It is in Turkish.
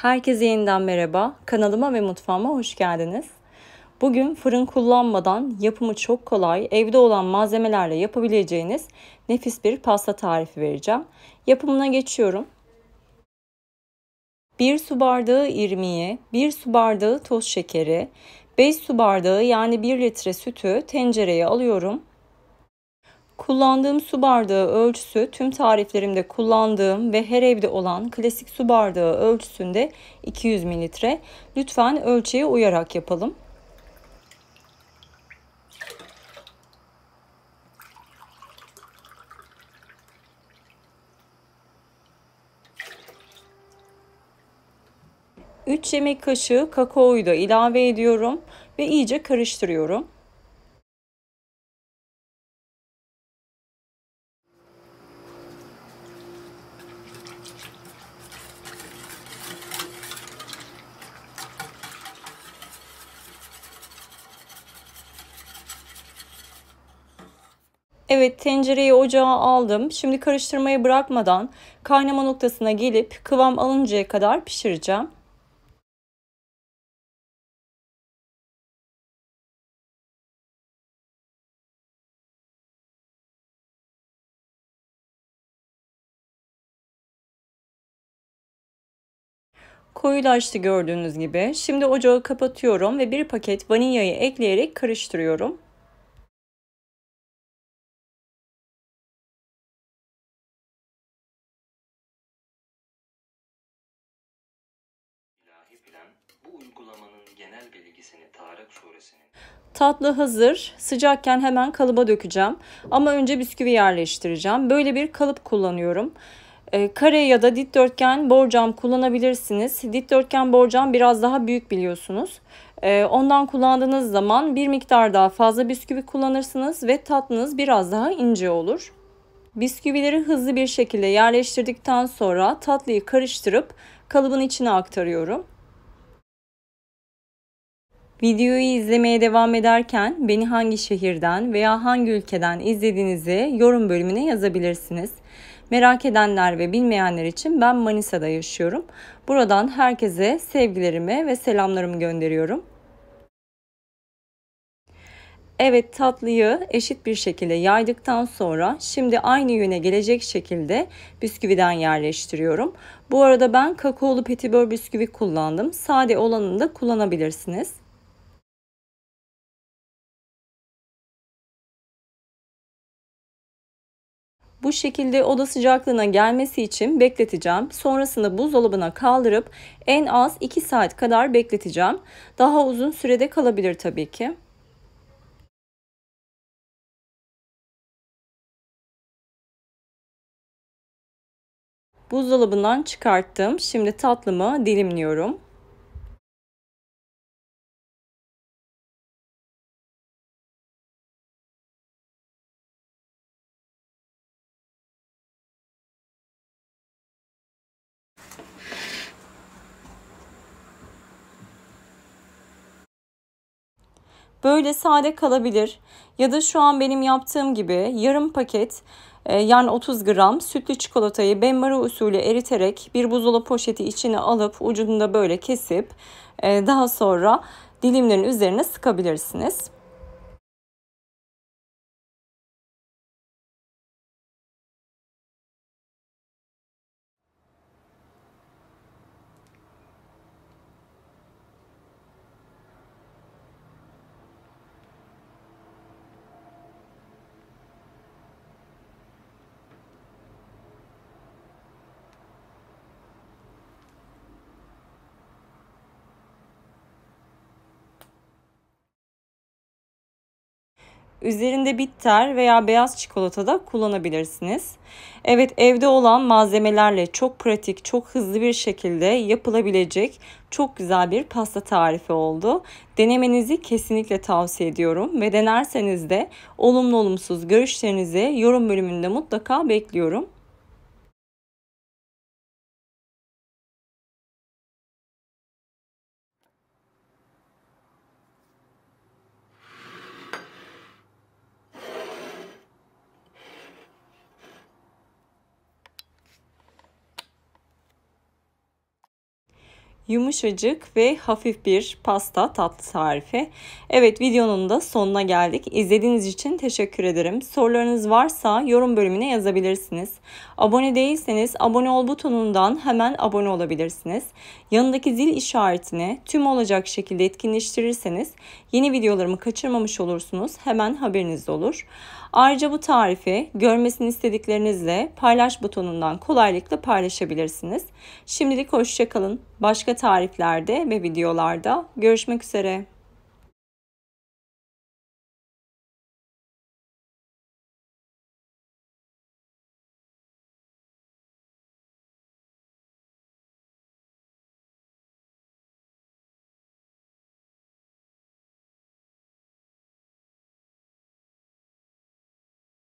Herkese yeniden merhaba. Kanalıma ve mutfağıma hoş geldiniz. Bugün fırın kullanmadan yapımı çok kolay, evde olan malzemelerle yapabileceğiniz nefis bir pasta tarifi vereceğim. Yapımına geçiyorum. 1 su bardağı irmiği, 1 su bardağı toz şekeri, 5 su bardağı yani 1 litre sütü tencereye alıyorum. Kullandığım su bardağı ölçüsü tüm tariflerimde kullandığım ve her evde olan klasik su bardağı ölçüsünde 200 mililitre. Lütfen ölçüye uyarak yapalım. Üç yemek kaşığı kakaoyu da ilave ediyorum ve iyice karıştırıyorum. Evet tencereyi ocağa aldım. Şimdi karıştırmayı bırakmadan kaynama noktasına gelip kıvam alıncaya kadar pişireceğim. Koyulaştı gördüğünüz gibi. Şimdi ocağı kapatıyorum ve bir paket vanilyayı ekleyerek karıştırıyorum. bu uygulamanın genel bilgisini Tarık suresinin... Tatlı hazır. Sıcakken hemen kalıba dökeceğim. Ama önce bisküvi yerleştireceğim. Böyle bir kalıp kullanıyorum. Ee, kare ya da dikdörtgen borcam kullanabilirsiniz. Dikdörtgen borcam biraz daha büyük biliyorsunuz. Ee, ondan kullandığınız zaman bir miktar daha fazla bisküvi kullanırsınız ve tatlınız biraz daha ince olur. Bisküvileri hızlı bir şekilde yerleştirdikten sonra tatlıyı karıştırıp kalıbın içine aktarıyorum. Videoyu izlemeye devam ederken beni hangi şehirden veya hangi ülkeden izlediğinizi yorum bölümüne yazabilirsiniz. Merak edenler ve bilmeyenler için ben Manisa'da yaşıyorum. Buradan herkese sevgilerimi ve selamlarımı gönderiyorum. Evet tatlıyı eşit bir şekilde yaydıktan sonra şimdi aynı yöne gelecek şekilde bisküviden yerleştiriyorum. Bu arada ben kakaolu petibör bisküvi kullandım. Sade olanını da kullanabilirsiniz. Bu şekilde oda sıcaklığına gelmesi için bekleteceğim. Sonrasında buzdolabına kaldırıp en az 2 saat kadar bekleteceğim. Daha uzun sürede kalabilir tabii ki. Buzdolabından çıkarttım. Şimdi tatlımı dilimliyorum. Böyle sade kalabilir ya da şu an benim yaptığım gibi yarım paket e, yani 30 gram sütlü çikolatayı benmari usulü eriterek bir buzdolabı poşeti içine alıp ucunu da böyle kesip e, daha sonra dilimlerin üzerine sıkabilirsiniz. Üzerinde bitter veya beyaz çikolata da kullanabilirsiniz. Evet evde olan malzemelerle çok pratik, çok hızlı bir şekilde yapılabilecek çok güzel bir pasta tarifi oldu. Denemenizi kesinlikle tavsiye ediyorum ve denerseniz de olumlu olumsuz görüşlerinizi yorum bölümünde mutlaka bekliyorum. yumuşacık ve hafif bir pasta tatlı tarifi. Evet videonun da sonuna geldik. İzlediğiniz için teşekkür ederim. Sorularınız varsa yorum bölümüne yazabilirsiniz. Abone değilseniz abone ol butonundan hemen abone olabilirsiniz. Yanındaki zil işaretini tüm olacak şekilde etkinleştirirseniz yeni videolarımı kaçırmamış olursunuz. Hemen haberiniz olur. Ayrıca bu tarifi görmesini istediklerinizle paylaş butonundan kolaylıkla paylaşabilirsiniz. Şimdilik hoşçakalın başka tariflerde ve videolarda görüşmek üzere.